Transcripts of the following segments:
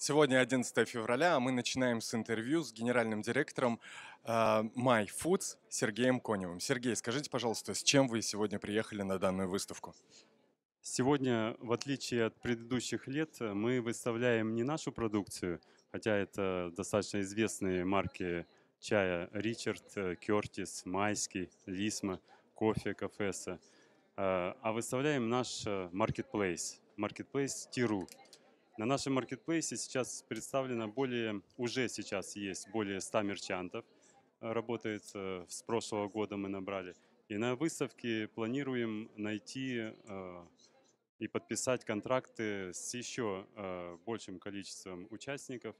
Сегодня 11 февраля, а мы начинаем с интервью с генеральным директором э, MyFoods Сергеем Коневым. Сергей, скажите, пожалуйста, с чем вы сегодня приехали на данную выставку? Сегодня, в отличие от предыдущих лет, мы выставляем не нашу продукцию, хотя это достаточно известные марки чая Ричард, э, Кертис, Майский, Лисма, кофе, кафеса, э, а выставляем наш маркетплейс, Тиру. На нашем маркетплейсе сейчас представлено более, уже сейчас есть более 100 мерчантов, э, работает э, с прошлого года мы набрали. И на выставке планируем найти э, и подписать контракты с еще большим количеством участников.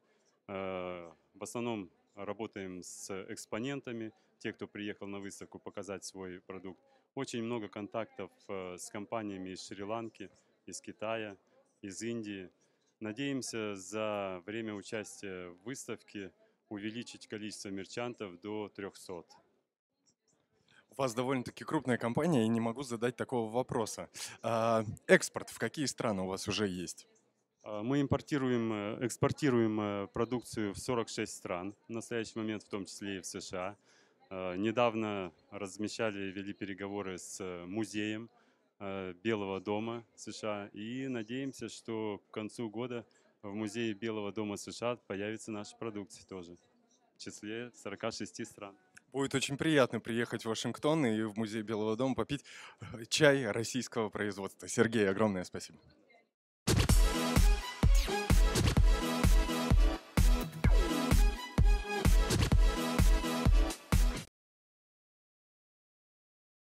В основном работаем с экспонентами, те, кто приехал на выставку показать свой продукт. Очень много контактов с компаниями из Шри-Ланки, из Китая, из Индии – Надеемся за время участия в выставке увеличить количество мерчантов до 300. У вас довольно-таки крупная компания, и не могу задать такого вопроса. А, экспорт в какие страны у вас уже есть? А, мы импортируем, э, экспортируем э, продукцию в 46 стран в настоящий момент, в том числе и в США. А, недавно размещали, вели переговоры с э, музеем – Э, Белого дома США. И надеемся, что к концу года в Музее Белого дома США появится наша продукция тоже, в числе 46 стран. Будет очень приятно приехать в Вашингтон и в Музей Белого дома попить э, чай российского производства. Сергей, огромное спасибо.